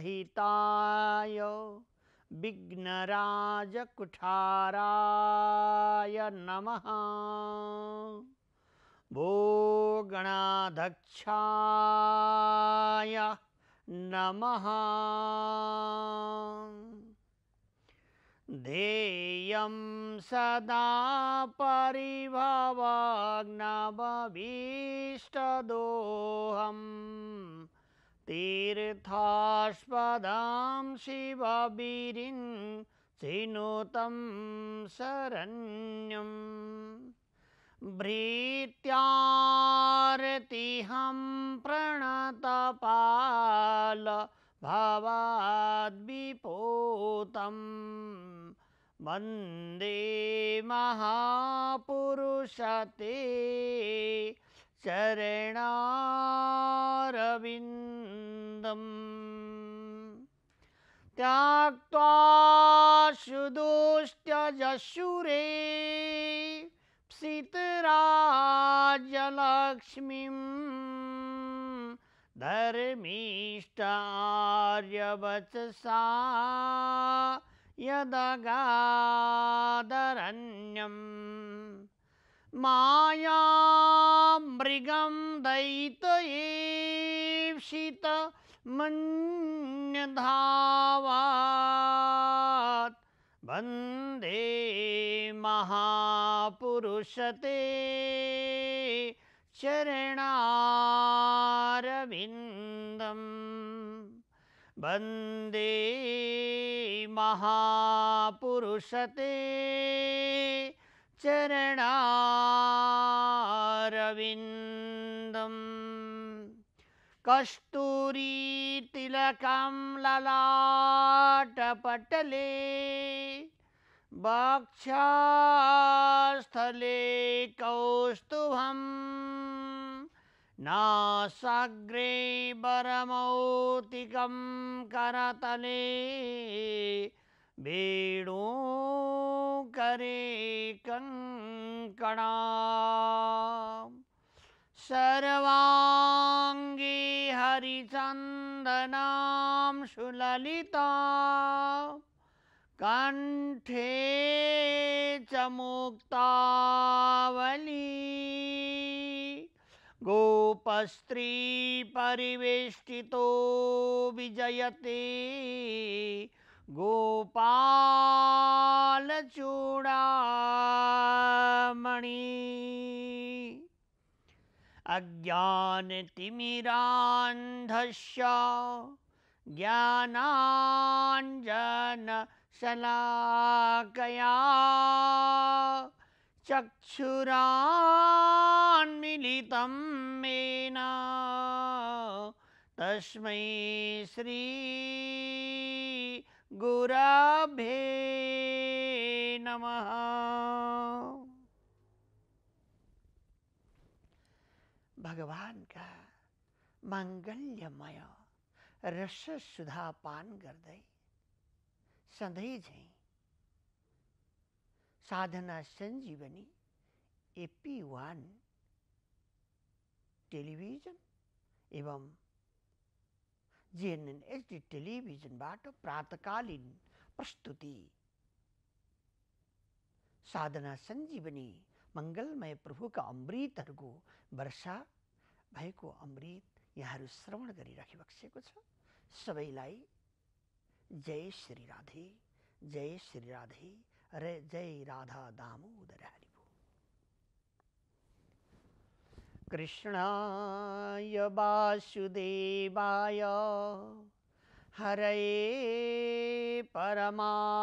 सहिताय विघ्नराज कुठाराय नमः भोगणाधक्षाय नमः ध्येयं सदा परिभवाग्नभीष्टदोहम् तीर्थास्पदां शिवबिरिं चिनुतं शरण्यं भ्रीत्यारतिहं प्रणतपाल भवाद्विपोतं वन्दे महापुरुषते चरणारविन्दम् त्याक्त्वा सुदुष्टजशुरे प्सितराजलक्ष्मीं धर्मीष्टार्यवचसा यदगादरण्यम् मायामृगं दैतयेप्सित मन्यधावात् वन्दे महापुरुषते चरणारविन्दम् वंदे महापुरुषते चरणारविन्दम् कस्तूरीतिलकं ललाटपटले बाक्षास्थले कौस्तुभं नासाग्रे परमौतिकं करतले बेड़ो करे कंकड़ा सर्वांगी हरिचंदनाम सुललिता कंठे च मुक्तावली गोपस्त्री परिवेष्टितो विजयते गोपालचूडामणि अज्ञानतिमिरान्धस्य ज्ञानाञ्जनशलाकया चक्षुरान्मिलितं मेना तस्मै श्री गुराभे नमः भगवान का मंगल्यमय रस सुधा पान कर सधैँ साधना संजीवनी एपी वन टेलीविजन एवं जीएनएन एचडी टेलीविजन टेलिभिजनबाट प्रातकालीन प्रस्तुति साधना संजीवनी सञ्जीवनी मङ्गलमय प्रभुका अमृतहरूको वर्षा भएको अमृत यहाँहरू श्रवण गरिराखिबक्सेको छ सबैलाई जय श्री राधे जय श्री राधे रे जय राधा दामोदर हरि कृष्णाय वासुदेवाय हरये परमात्मने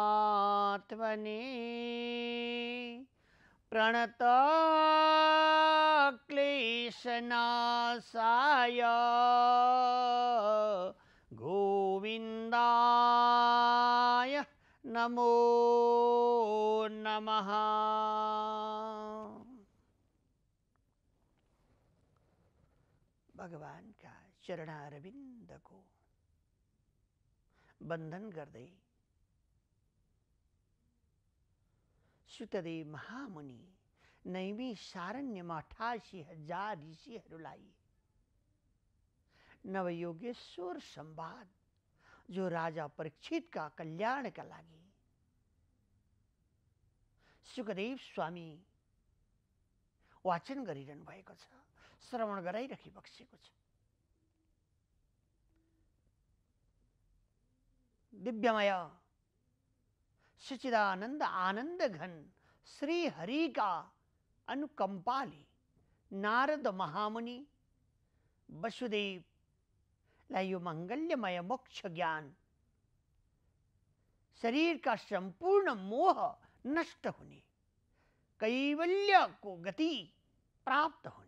प्रणतक्लेशनाशाय गोविन्दाय नमो नमः भगवान का चरणारविंद को बंधन दे सुतदेव महामुनि नैमी में अठासी हजार ऋषि नवयोगेश्वर संवाद जो राजा परीक्षित का कल्याण का लागि सुखदेव स्वामी वाचन गरिरहनु भएको छ श्रवण गराई रखी बक्सेको छ दिव्यमय सचिदानंद आनंद घन श्री हरि का अनुकंपाले नारद महामुनि वसुदेव यो मंगल्यमय मोक्ष ज्ञान शरीर का संपूर्ण मोह नष्ट होने कैवल्य को गति प्राप्त होने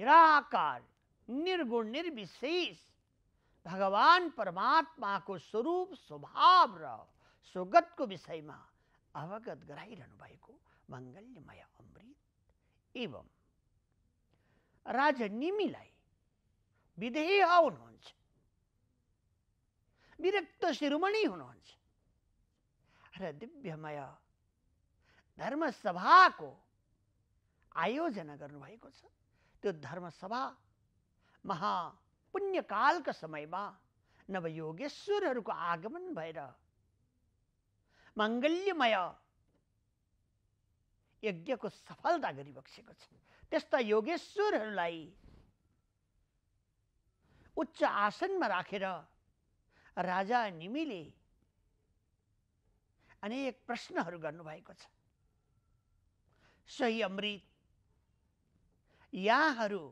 निराकार निर्गुण निर्विशेष भगवान परमात्मा को स्वरूप स्वभाव र स्वगतको विषयमा अवगत गराइरहनु भएको मङ्गल्यमय अमृत एवं राजा निमीलाई विधेय विरक्त शिरोमणि हुनुहुन्छ र दिव्यमय धर्मसभाको आयोजना गर्नुभएको छ त्यो धर्मसभा महा पुण्यकालको समयमा नवयोगेश्वरहरूको आगमन भएर माङ्गल्यमय यज्ञको सफलता गरिबक्सेको छ त्यस्ता योगेश्वरहरूलाई उच्च आसनमा राखेर राजा निमिले अनेक प्रश्नहरू गर्नुभएको छ सही अमृत यहाँहरू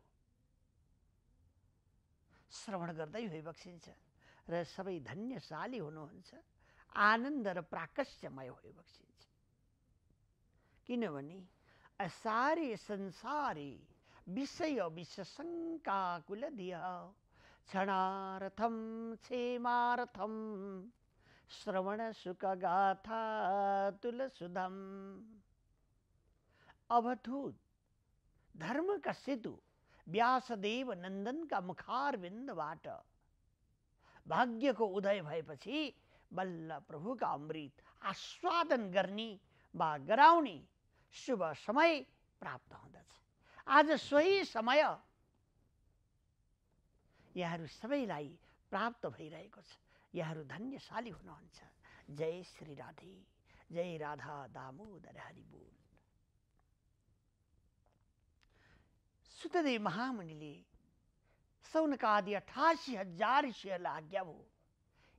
श्रवण गर्दै बक्सिन्छ र सबै धन्यशाली हुनुहुन्छ आनन्द र प्राकस्यमय बक्सिन्छ किनभने असारे संसारे विषय विषसङ्काकुल दिह क्षणार्थम क्षेमार्थम श्रवण सुख गाथा तुलसुधम अवधूत धर्म का सेतु व्यासदेव नन्दनका भाग्य भाग्यको उदय भएपछि बल्ल प्रभुका अमृत आस्वादन गर्ने वा गराउने शुभ समय प्राप्त हुँदछ आज सोही समय यहाँहरू सबैलाई प्राप्त भइरहेको छ यहाँहरू धन्यशाली हुनुहुन्छ जय श्री राधे जय राधा दामोदर हरिबोल सुतदेव महामंडली सौनक आदि अठासी हजार ऋषि आज्ञा वो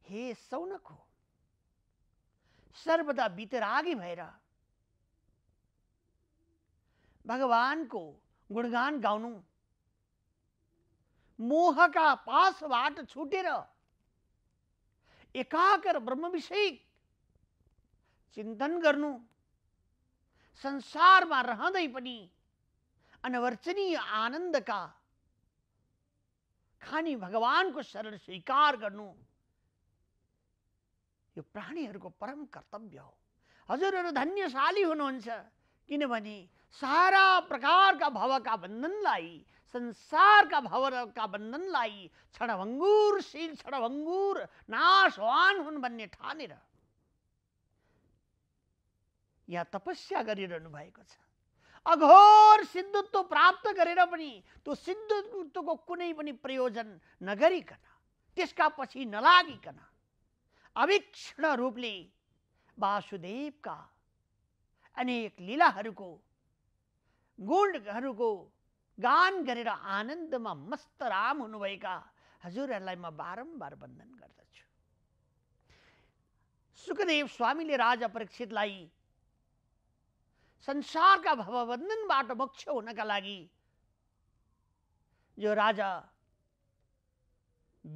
हे सौनक हो सर्वदा बीतरागी भैरा भगवान को गुणगान गाउनु मोह का पास वाट छूटे एकाकर ब्रह्म विषय चिंतन गर्नु संसार रहँदै पनि अनवर्चनीय आनन्दका खानी भगवानको शरण स्वीकार गर्नु यो प्राणीहरूको परम कर्तव्य हो हजुरहरू धन्यशाली हुनुहुन्छ किनभने सारा प्रकारका भवका बन्धनलाई संसारका भवका बन्धनलाई क्षणभङ्गुर शील क्षणभङ्गुर नाशवान हुन् भन्ने ठानेर यहाँ तपस्या गरिरहनु भएको छ अघोर सिद्धत्व तो प्राप्त गरेर पनि त्यो सिद्धत्वको कुनै पनि प्रयोजन नगरिकन त्यसका पछि नलागिकन अविक्षण रूपले वासुदेवका अनेक लीलाहरूको गुणहरूको गान गरेर आनन्दमा मस्त राम हुनुभएका हजुरहरूलाई म बारम्बार वन्दन गर्दछु सुखदेव स्वामीले राजा परीक्षितलाई संसारका भवबन्धनबाट मोक्ष हुनका लागि यो राजा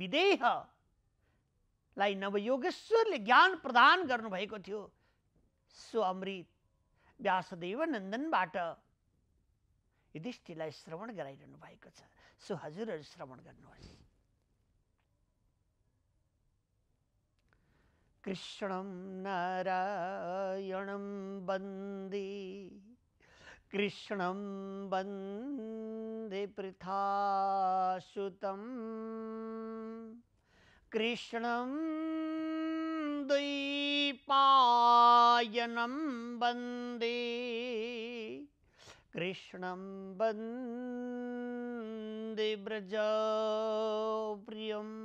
विदेहलाई नवयोगेश्वरले ज्ञान प्रदान गर्नुभएको थियो सो अमृत व्यासदेव नन्दनबाट युधिष्ठिरलाई श्रवण गराइरहनु भएको छ सो हजुरहरू श्रवण गर्नुहोस् कृष्ण नारायण नारायणं कृष्ण कृष्णं बन्दे कृष्ण कृष्णं बंदे कृष्ण कृष्णं वन्दे व्रजप्रियम्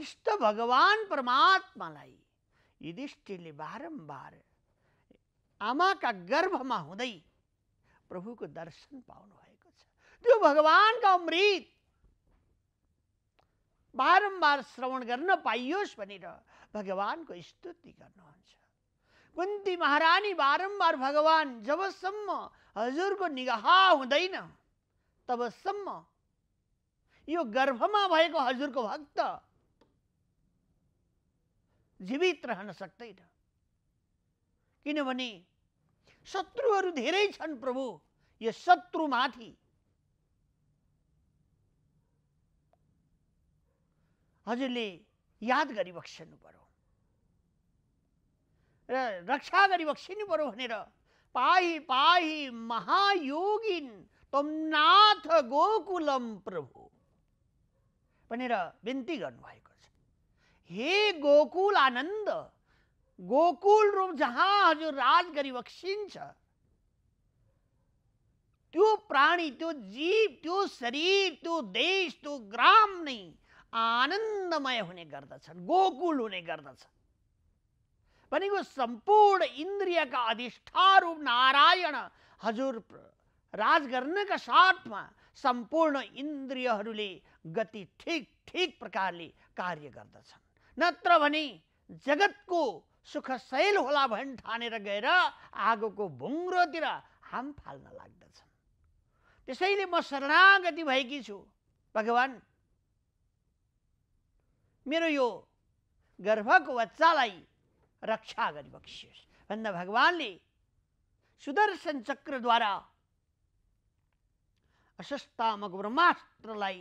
त्यस्तो भगवान परमात्मालाई युधिष्ठिरले बारम्बार आमाका गर्भमा हुँदै प्रभुको दर्शन पाउनु भएको छ त्यो भगवानका अमृत बारम्बार श्रवण गर्न पाइयोस् भनेर भगवान्को स्तुति गर्नुहुन्छ कुन्ती महारानी बारम्बार भगवान् जबसम्म हजुरको निगाह हुँदैन तबसम्म यो गर्भमा भएको हजुरको भक्त जीवित रहन सक्दैन किनभने शत्रुहरू धेरै छन् प्रभु यो शत्रुमाथि हजुरले याद गरिबक्सिनु पर्यो र रक्षा गरिबक्सिनु पर्यो भनेर पाही पाही महायोगिन तोमनाथ गोकुलम प्रभु भनेर बिन्ती गर्नुभयो हे गोकुल आनन्द गोकुल रूप जहाँ हजुर राज गरी गरिबक्सिन्छ त्यो प्राणी त्यो जीव त्यो शरीर त्यो देश त्यो ग्राम नै आनन्दमय हुने गर्दछन् गोकुल हुने गर्दछ भनेको सम्पूर्ण इन्द्रियका अधिष्ठारूप नारायण हजुर राज गर्नका साथमा सम्पूर्ण इन्द्रियहरूले गति ठिक ठिक प्रकारले कार्य गर्दछन् नत्र भने जगतको सुख शैल होला भन् ठानेर गएर आगोको भुङ्रोतिर हाम फाल्न लाग्दछन् त्यसैले म शरणागति भएकी छु भगवान् मेरो यो गर्भको बच्चालाई रक्षा गरिबक्सियोस् भन्दा भगवान्ले सुदर्शन चक्रद्वारा अशस्तामक ब्रह्मास्त्रलाई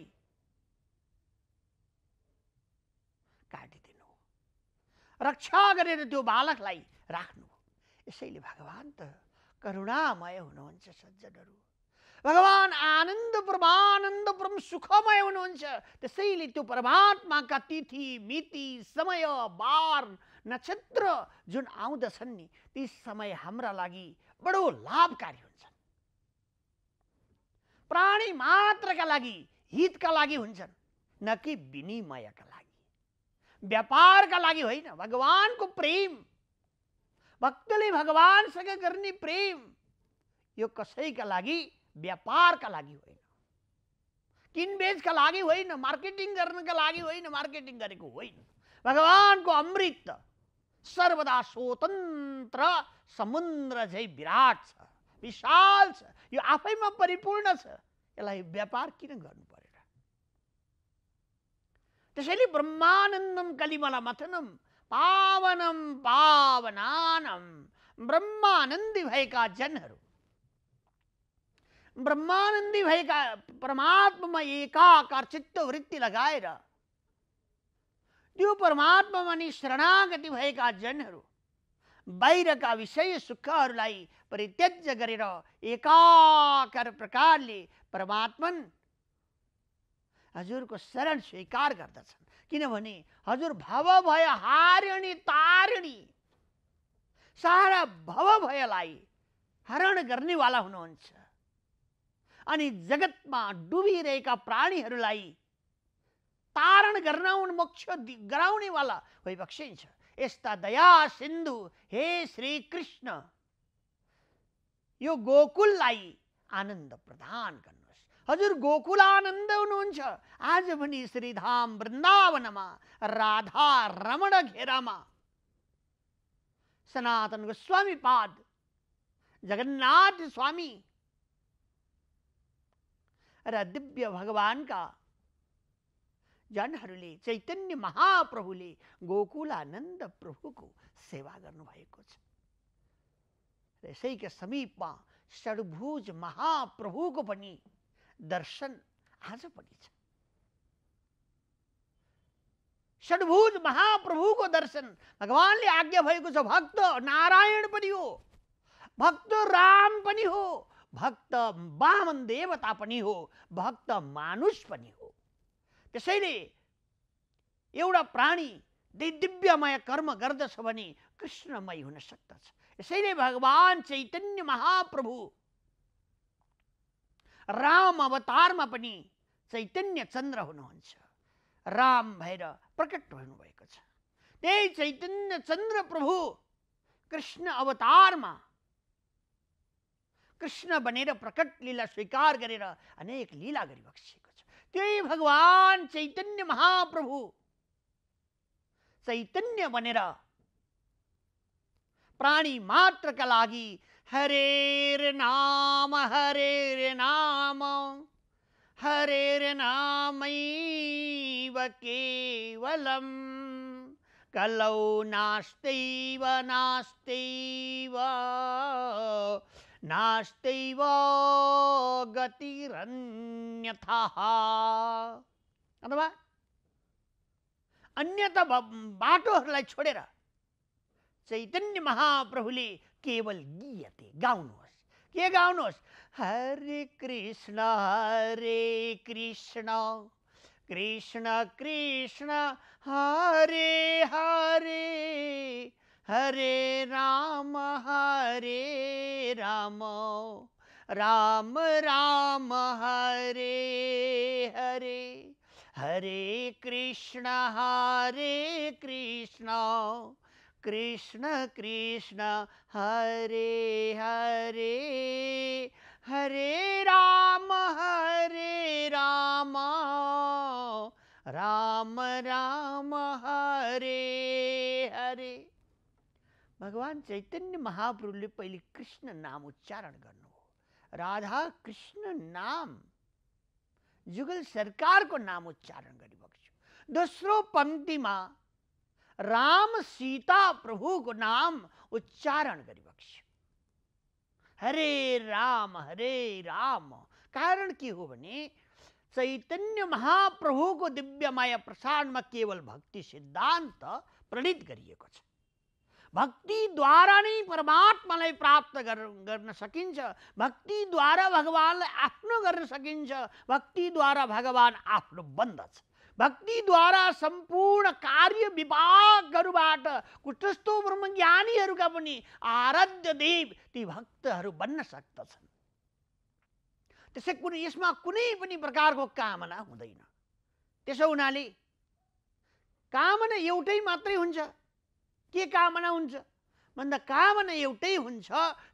रक्षा गरेर त्यो बालकलाई राख्नु यसैले भगवान् त करुणामय हुनुहुन्छ सज्जनहरू भगवान् आनन्द परमानन्द परम सुखमय हुनुहुन्छ त्यसैले त्यो परमात्माका तिथि मिति समय बार नक्षत्र जुन आउँदछन् नि ती समय हाम्रा लागि बडो लाभकारी हुन्छन् प्राणी मात्रका लागि हितका लागि हुन्छन् न कि विनिमयका व्यापारका लागि होइन भगवान्को प्रेम भक्तले भगवान्सँग गर्ने प्रेम यो कसैका लागि व्यापारका लागि होइन किनबेचका लागि होइन मार्केटिङ गर्नका लागि होइन मार्केटिङ गरेको होइन भगवान्को अमृत सर्वदा स्वतन्त्र समुद्र झै विराट छ विशाल छ यो आफैमा परिपूर्ण छ यसलाई व्यापार किन गर्नु पर्यो त्यसैले ब्रह्मानन्दम कलिमल मथनम पावनम पावनानम ब्रह्मानन्दी भएका जनहरू ब्रह्मानन्दी भएका परमात्मामा एकाकार चित्त वृत्ति लगाएर त्यो परमात्मामा नि शरणागति भएका जनहरू का विषय सुखहरूलाई परित्यज्य गरेर एकाकार प्रकारले परमात्मन हजुरको शरण स्वीकार गर्दछन् किनभने हजुर भव भय हारिणी तारिणी सारा भव भयलाई हरण गर्नेवाला हुनुहुन्छ अनि जगतमा डुबिरहेका प्राणीहरूलाई तारण गर्न मोक्ष गराउनेवाला भइबक्सिन्छ यस्ता दया सिन्धु हे श्री कृष्ण यो गोकुललाई आनन्द प्रदान गर्नु हजुर गोकुलानंद आज भी श्रीधाम वृंदावन में राधा रमण घेरामा सनातन गोस्वामी पाद जगन्नाथ स्वामी र भगवान का जनहरूले चैतन्य महाप्रभुले प्रभु को सेवा कर छ यसैका समीपमा महाप्रभु महाप्रभुको पनि दर्शन आज पनि छ षडभुज महाप्रभुको दर्शन भगवान्ले आज्ञा भएको छ भक्त नारायण पनि हो भक्त राम पनि हो भक्त वामन देवता पनि हो भक्त मानुस पनि हो त्यसैले एउटा प्राणी दिव्यमय कर्म गर्दछ भने कृष्णमय हुन सक्दछ यसैले भगवान चैतन्य महाप्रभु राम अवतारमा पनि चैतन्य चन्द्र हुनुहुन्छ राम भएर प्रकट हुनुभएको छ त्यही चैतन्य चन्द्र प्रभु कृष्ण अवतारमा कृष्ण बनेर प्रकट लीला स्वीकार गरेर अनेक लीला गरिबक्सिएको छ त्यही भगवान चैतन्य महाप्रभु चैतन्य बनेर प्राणी मात्रका लागि हरेर्नाम हरेर् नाम हरेर्नामैव केवलं कलौ नास्त्यैव नास्त्यैव नास्त्यैव गतिरन्यथाः अथवा अन्यथा ब छोडेर चैतन्य महाप्रभुले केवल गीयते गाउनुहोस् के गाउनुहोस् हरे कृष्ण हरे कृष्ण कृष्ण कृष्ण हरे हरे हरे राम हरे राम राम राम हरे हरे हरे कृष्ण हरे कृष्ण कृष्ण कृष्ण हरे हरे हरे राम हरे राम राम राम हरे हरे भगवान चैतन्य महाप्रभुले पहले कृष्ण नाम उच्चारण कर राधा कृष्ण नाम जुगल सरकार को नाम उच्चारण गरिबक्छु पंक्ति में राम सीता प्रभु को नाम उच्चारण करी बख्श हरे राम हरे राम कारण के हो भने चैतन्य महाप्रभुको दिव्यमय में केवल भक्ति सिद्धान्त प्रणित गरिएको छ द्वारा नै परमात्मालाई प्राप्त गर्न सकिन्छ भक्तिद्वारा भगवान आफ्नो गर्न सकिन्छ भक्तिद्वारा भगवान् आफ्नो बन्दछ भक्तिद्वारा सम्पूर्ण कार्य विभागहरूबाट कुटस्थो ब्रह्मज्ञानीहरूका पनि आराध्य देव ती भक्तहरू बन्न सक्दछन् त्यसै कुनै यसमा कुनै पनि प्रकारको कामना हुँदैन त्यसो हुनाले कामना एउटै मात्रै हुन्छ के कामना हुन्छ भन्दा कामना एउटै हुन्छ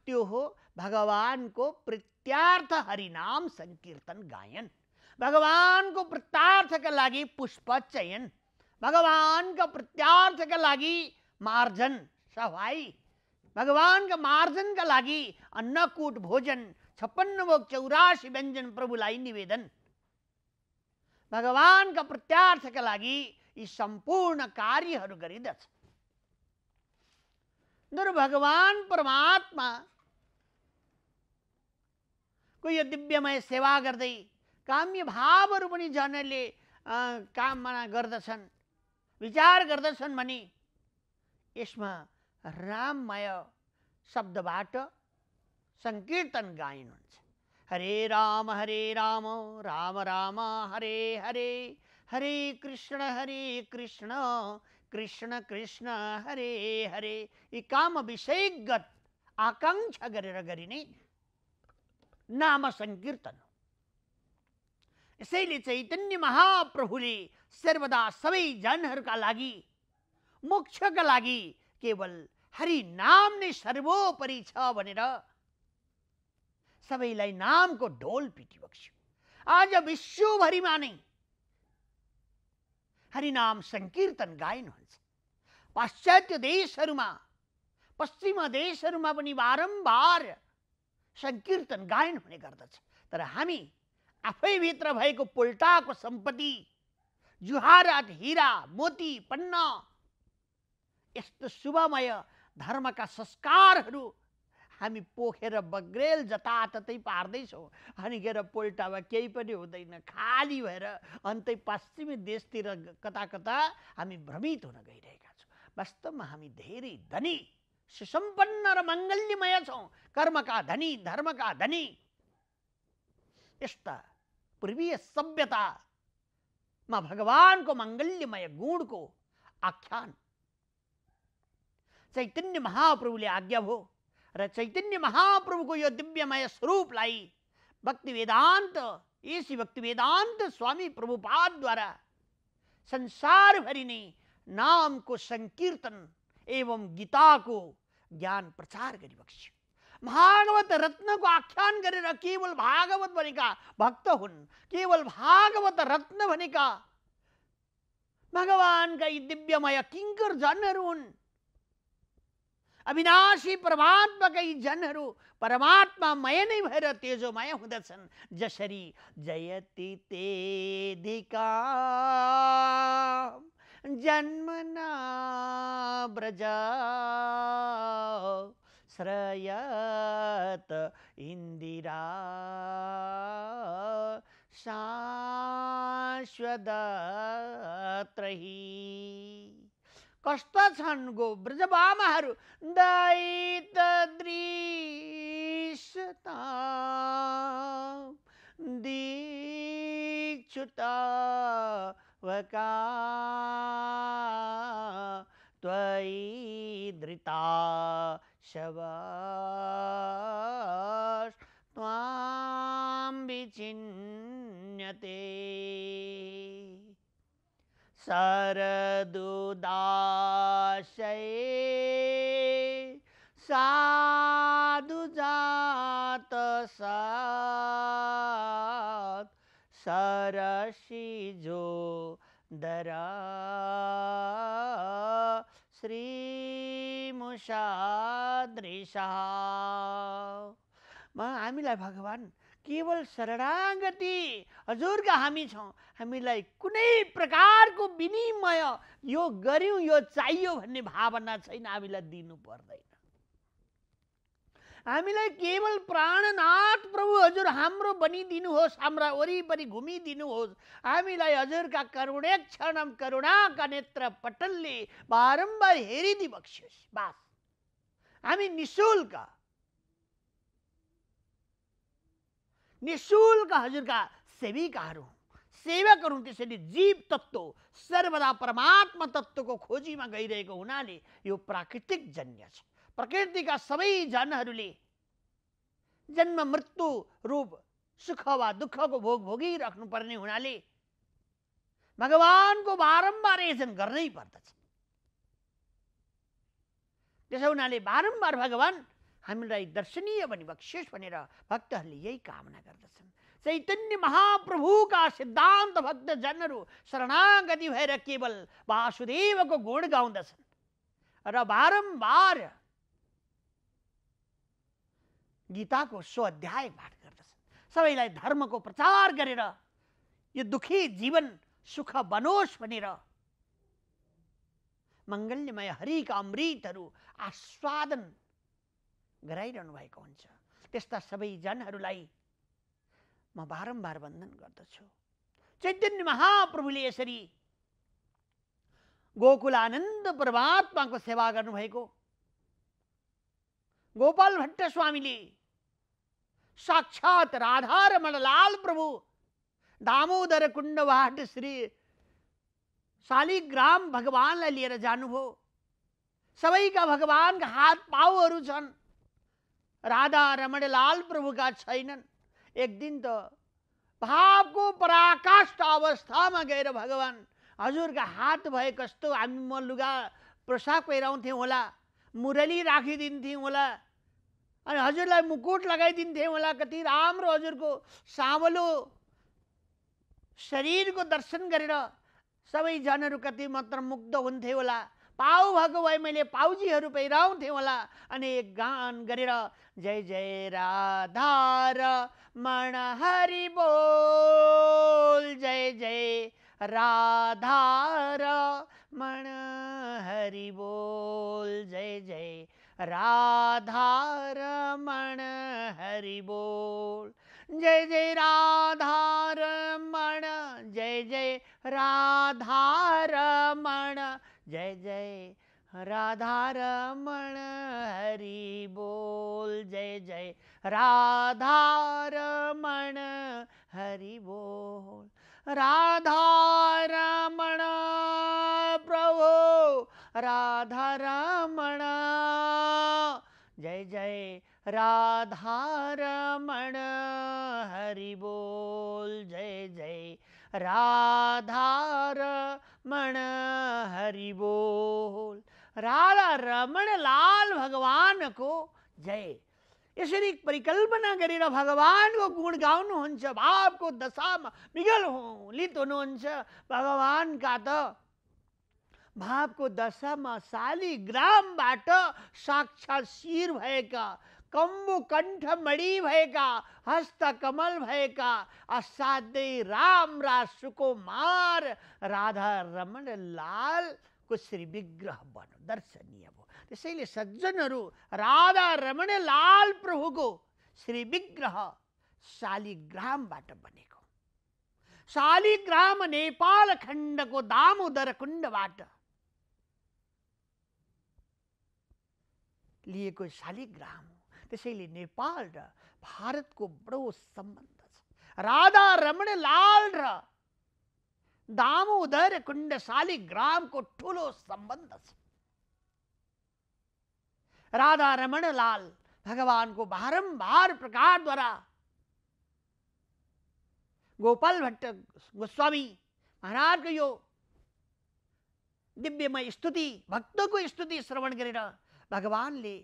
त्यो हो भगवानको प्रित्यार्थ हरिनाम संकीर्तन गायन भगवान प्रत्यार्थ के लागि पुष्प चयन प्रत्यार्थ के लागि मार्जन सफाई मार्जन का लागि अन्नकूट भोजन छप्पन भोग चौरासी प्रभु प्रभुलाई निवेदन भगवानका प्रत्यार्थका लागि यी कार्य कार्यहरू गरिँदछ भगवान परमात्मा को यह दिव्यमय सेवा दी काम्य भावहरू पनि जनले कामना गर्दछन् विचार गर्दछन् भने यसमा राममय शब्दबाट सङ्कीर्तन गायन हुन्छ हरे राम हरे राम राम राम हरे हरे हरे कृष्ण हरे कृष्ण कृष्ण कृष्ण हरे हरे यी काम विषयगत आकाङ्क्षा गरेर गरिने नाम सङ्कीर्तन यसैले चैतन्य महाप्रभुले सर्वदा सबै जनहरूका लागि मोक्षका लागि केवल हरि नाम नै सर्वोपरि छ भनेर सबैलाई नामको ढोल पिटी बक्स्यो आज विश्वभरिमा नै हरिनाम सङ्कीर्तन गायन हुन्छ पाश्चात्य देशहरूमा पश्चिम देशहरूमा पनि बारम्बार सङ्कीर्तन गायन हुने गर्दछ तर हामी आफैभित्र भएको पोल्टाको सम्पत्ति जुहारत हिरा मोती पन्न यस्तो शुभमय धर्मका संस्कारहरू हामी पोखेर बग्रेल जताततै पार्दैछौँ गएर पोल्टामा केही पनि हुँदैन खाली भएर अन्तै पश्चिमी देशतिर कता कता हामी भ्रमित हुन गइरहेका छौँ वास्तवमा हामी धेरै धनी सुसम्पन्न र मङ्गल्यमय छौँ कर्मका धनी धर्मका धनी यस्ता पूर्वीय सभ्यता मां भगवान को मंगल्यमय गुण को आख्यान चैतन्य महाप्रभु ले आज्ञा हो अरे चैतन्य महाप्रभु को यह दिव्यमय स्वरूप लाई भक्ति वेदांत इसी भक्ति वेदांत स्वामी प्रभुपाद द्वारा संसार भरी ने नाम को संकीर्तन एवं गीता को ज्ञान प्रचार करी बख्शी भागवत रत्न को आख्यान करेर केवल भागवत भनेका भक्त हुन् केवल भागवत रत्न भनेका भगवानका यी दिव्यमय किङ्कर जनहरू हुन् अविनाशी परमात्माका यी जनहरू परमात्मामय नै भएर तेजोमय हुँदछन् जसरी जयति तेदिका जन्मना ब्रज श्रयत इन्दिरा साश्वद्रही कष्ट गोब्रज आमा दैद्रिस्ीक्षुत वै दृता शवाश त्वां विचिन्यते सरदुदाशये साधु जात सात सरशी जो दरा म हामीलाई भगवान् केवल शरणागति हजुरका हामी छौँ हामीलाई कुनै प्रकारको विनिमय यो गऱ्यौँ यो चाहियो भन्ने भावना छैन हामीलाई दिनु पर्दैन हमी केवल प्राणनाथ प्रभु हजर हम हजुर हाम्रो बनिदिनुहोस् हाम्रा वरिपरि घुमिदिनुहोस् हामीलाई हजुरका करुणे करुणा का नेत्र पटल ने बारम्बार हेरिदि बक्सियोस् बास हमी निशुल्क निशुल्क हजर का सेविका सेवा गरौँ त्यसैले जीव तत्व सर्वदा परमात्मा तत्व तत्त्वको खोजीमा गइरहेको हुनाले यो प्राकृतिक जन्य है प्रकृतिका सबै जनहरूले जन्म मृत्यु रूप सुख वा दुःखको भोग भोगिराख्नु पर्ने हुनाले भगवानको बारम्बार यजन गर्नै पर्दछ त्यसो हुनाले बारम्बार भगवान् हामीलाई दर्शनीय भने बक्सियोस् भनेर भक्तहरूले यही कामना गर्दछन् चैतन्य महाप्रभुका सिद्धान्त भक्तजनहरू शरणागति भएर केवल वासुदेवको गुण गाउँदछन् र बारम्बार गीताको स्वाध्याय पाठ गर्दछन् सबैलाई धर्मको प्रचार गरेर यो दुखी जीवन सुख बनोस् भनेर मङ्गल्यमय हरिका अमृतहरू आस्वादन गराइरहनु भएको हुन्छ त्यस्ता सबैजनहरूलाई म बारम्बार वन्दन गर्दछु चैतन्य महाप्रभुले यसरी गोकुल आनन्द परमात्माको सेवा गर्नुभएको गोपाल भट्ट स्वामीले साक्षात राधारमण लाल प्रभु दामोदर कुण्डवाट श्री शालिग्राम भगवान्लाई लिएर जानुभयो सबैका भगवानका हात पाउहरू छन् राधा रमण लाल प्रभुका छैनन् एक दिन त भावको पराकाष्ठ अवस्थामा गएर भगवान् हजुरका हात भए कस्तो हामी म लुगा पोसाक पहिराउँथेँ होला मुरली राखिदिन्थ्यौँ होला अनि हजुरलाई मुकुट लगाइदिन्थेँ होला कति को सावलो शरीर को दर्शन गरेर सबैजनाहरू कति मात्र मुग्ध हुन्थे होला पाउ भएको भए मैले पाउजीहरू पहिराउँथेँ होला गान कर जय जय राधार मण हरि बोल जय जय राधार मण हरि बोल जय जय राधारमण हरि बोल जय जय राधा रमण जय जय राधा रमण जय जय राधा रमण हरि बोल जय जय राधा रमण हरि बोल राधा प्रभु प्रभो राधारमण राधारमण हरि बोल जय जय राधारमण हरि बोल राधा रमण लाल भगवान को जय इसी परिकल्पना भगवान को गुण दशा में बिगल हो लित हुनुहुन्छ तो को दशा में दशामा बाट साक्षात शिविर भैया कंबु कंठ मणि भय का हस्त कमल भय का असाध्य राम राष्ट्र को मार राधा रमन लाल को श्री विग्रह बनो दर्शनीय वो त्यसैले सज्जनहरू राधा रमण लाल प्रभुको श्री विग्रह शालिग्रामबाट बनेको शालिग्राम नेपाल खण्डको दामोदर कुण्डबाट लिएको शालिग्राम त्यसैले नेपाल र भारतको बडो सम्बन्ध छ राधा रमण लाल र दामोदर कुण्डशाली ग्रामको ठुलो सम्बन्ध छ राधा रमण लाल भगवानको बारम्बार प्रकारद्वारा गोपाल भट्ट गोस्वामी महाराजको यो दिव्यमय स्तुति भक्तको स्तुति श्रवण गरेर भगवानले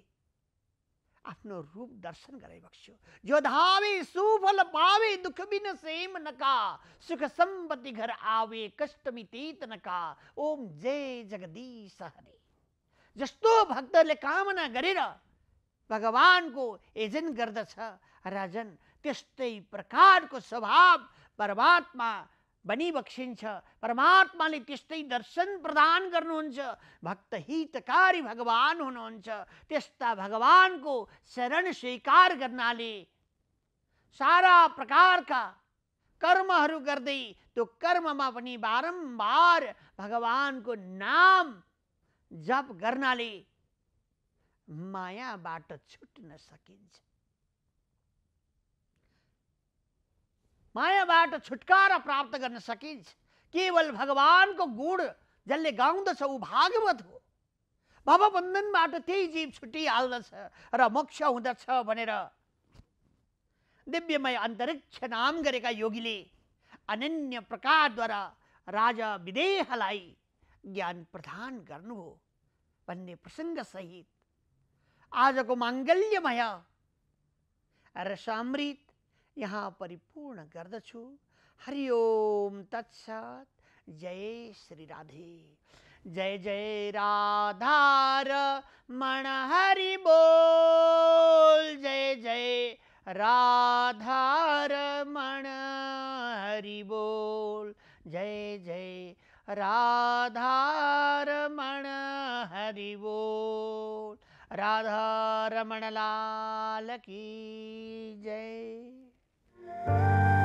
आफ्नो रूप दर्शन गराइबक्स्यो जो धावे सुफल पावे दुख बिन सेम नका सुख सम्पत्ति घर आवे कष्ट मितीत नका ओम जय जगदीश हरे जस्तो भक्तले कामना गरेर भगवानको एजन गर्दछ राजन त्यस्तै प्रकारको स्वभाव परमात्मा બની परमात्मा ने तस्त दर्शन प्रदान कर भक्त हितकारी भगवान होस्ता भगवान को शरण स्वीकार करना सारा प्रकार का कर्म गर्दै तो कर्म में पनि बारम्बार को नाम जप गर्नाले मायाबाट छुट्न सकता बाट छुटकारा प्राप्त कर सकी केवल को गुण जल्ले गाउद ऊ भागवत हो भवबंधन ते जीव छुटिहाल्दछ र मोक्ष होद दिव्यमय अंतरिक्ष नाम गरेका योगीले अनन्य द्वारा राजा विदेहलाई ज्ञान प्रदान गर्नुभयो भन्ने आज को मांगल्यमय रसामृत यहाँ परिपूर्ण गर्दछु हरिओम तत्सत जय श्री राधे जय जय राधार मण हरि बोल जय जय राधार मण हरि बोल जय जय राधारमण हरि बोल रमण लाल की जय you.